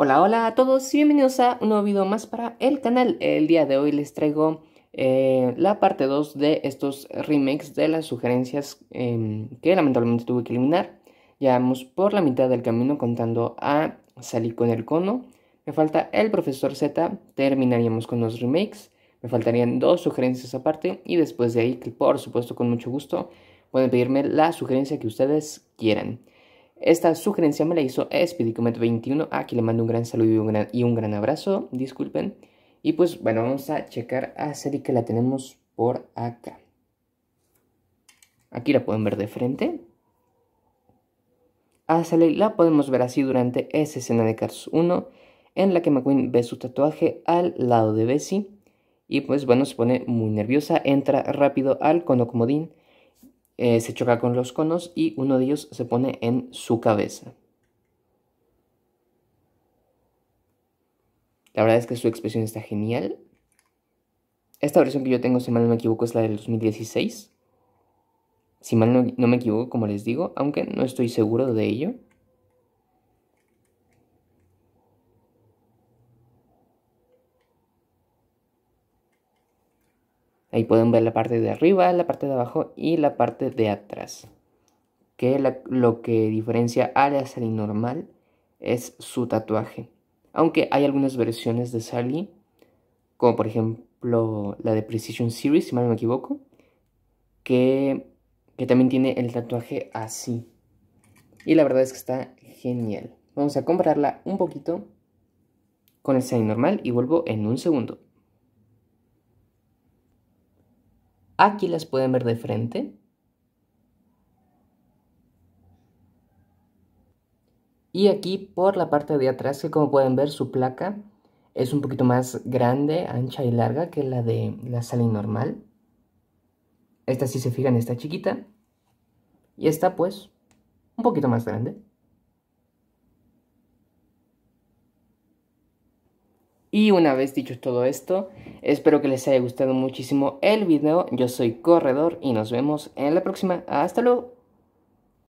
Hola, hola a todos y bienvenidos a un nuevo video más para el canal. El día de hoy les traigo eh, la parte 2 de estos remakes de las sugerencias em, que lamentablemente tuve que eliminar. Ya vamos por la mitad del camino contando a salir con el cono. Me falta el profesor Z, terminaríamos con los remakes. Me faltarían dos sugerencias aparte y después de ahí, por supuesto con mucho gusto, pueden pedirme la sugerencia que ustedes quieran. Esta sugerencia me la hizo speedicomet 21 aquí le mando un gran saludo y un gran, abrazo, disculpen. Y pues bueno, vamos a checar a Sally que la tenemos por acá. Aquí la pueden ver de frente. A Sally la podemos ver así durante esa escena de Cars 1, en la que McQueen ve su tatuaje al lado de Bessie. Y pues bueno, se pone muy nerviosa, entra rápido al cono eh, se choca con los conos y uno de ellos se pone en su cabeza. La verdad es que su expresión está genial. Esta versión que yo tengo, si mal no me equivoco, es la del 2016. Si mal no me equivoco, como les digo, aunque no estoy seguro de ello. Ahí pueden ver la parte de arriba, la parte de abajo y la parte de atrás. Que lo que diferencia a la Sally normal es su tatuaje. Aunque hay algunas versiones de Sally, como por ejemplo la de Precision Series, si mal no me equivoco, que, que también tiene el tatuaje así. Y la verdad es que está genial. Vamos a compararla un poquito con el Sally normal y vuelvo en un segundo. Aquí las pueden ver de frente. Y aquí por la parte de atrás, que como pueden ver su placa es un poquito más grande, ancha y larga que la de la Sally normal. Esta si se fijan está chiquita. Y esta pues un poquito más grande. Y una vez dicho todo esto, espero que les haya gustado muchísimo el video. Yo soy Corredor y nos vemos en la próxima. Hasta luego.